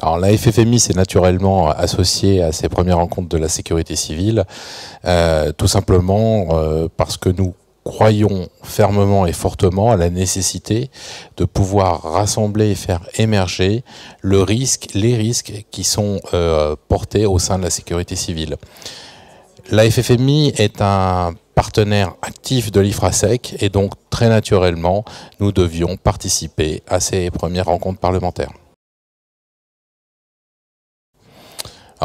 Alors la FFMI s'est naturellement associée à ces premières rencontres de la sécurité civile, euh, tout simplement euh, parce que nous croyons fermement et fortement à la nécessité de pouvoir rassembler et faire émerger le risque, les risques qui sont euh, portés au sein de la sécurité civile. La FFMI est un partenaire actif de l'IFRASEC et donc très naturellement nous devions participer à ces premières rencontres parlementaires.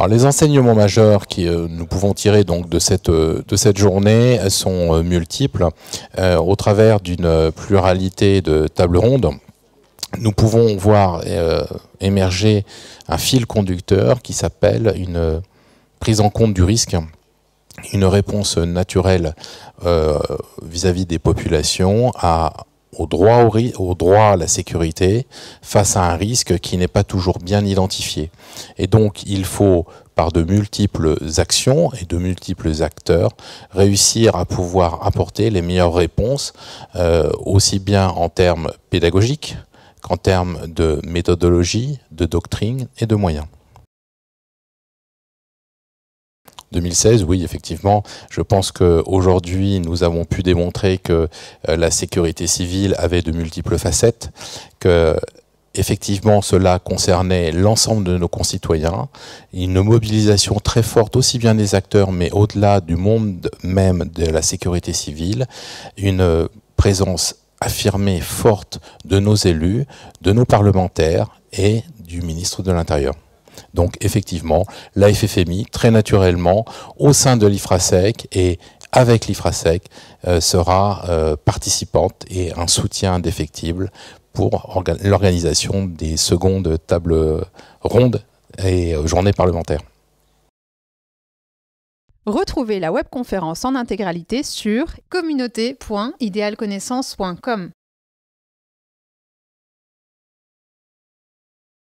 les enseignements majeurs que euh, nous pouvons tirer donc de cette euh, de cette journée sont euh, multiples au travers d'une pluralité de tables rondes. Nous pouvons voir émerger un fil conducteur qui s'appelle une prise en compte du risque, une réponse naturelle vis à -vis des populations à au droit, droit à la sécurité face à un risque qui n'est pas toujours bien identifié. Et donc, il faut par de multiples actions et de multiples acteurs, réussir à pouvoir apporter les meilleures réponses, euh, aussi bien en termes pédagogiques qu'en termes de méthodologie, de doctrine et de moyens. 2016, oui, effectivement, je pense qu'aujourd'hui, nous avons pu démontrer que euh, la sécurité civile avait de multiples facettes, que effectivement cela concernait l'ensemble de nos concitoyens, une mobilisation très forte aussi bien des acteurs mais au-delà du monde même de la sécurité civile, une euh, présence affirmée forte de nos élus, de nos parlementaires et du ministre de l'Intérieur. Donc effectivement, la FFMI, très naturellement, au sein de l'IFRASEC et avec l'IFRASEC, euh, sera euh, participante et un soutien indéfectible pour l'organisation des secondes tables rondes et euh, journées parlementaires. Retrouvez la webconférence en intégralité sur communauté.idéalconnaissance.com.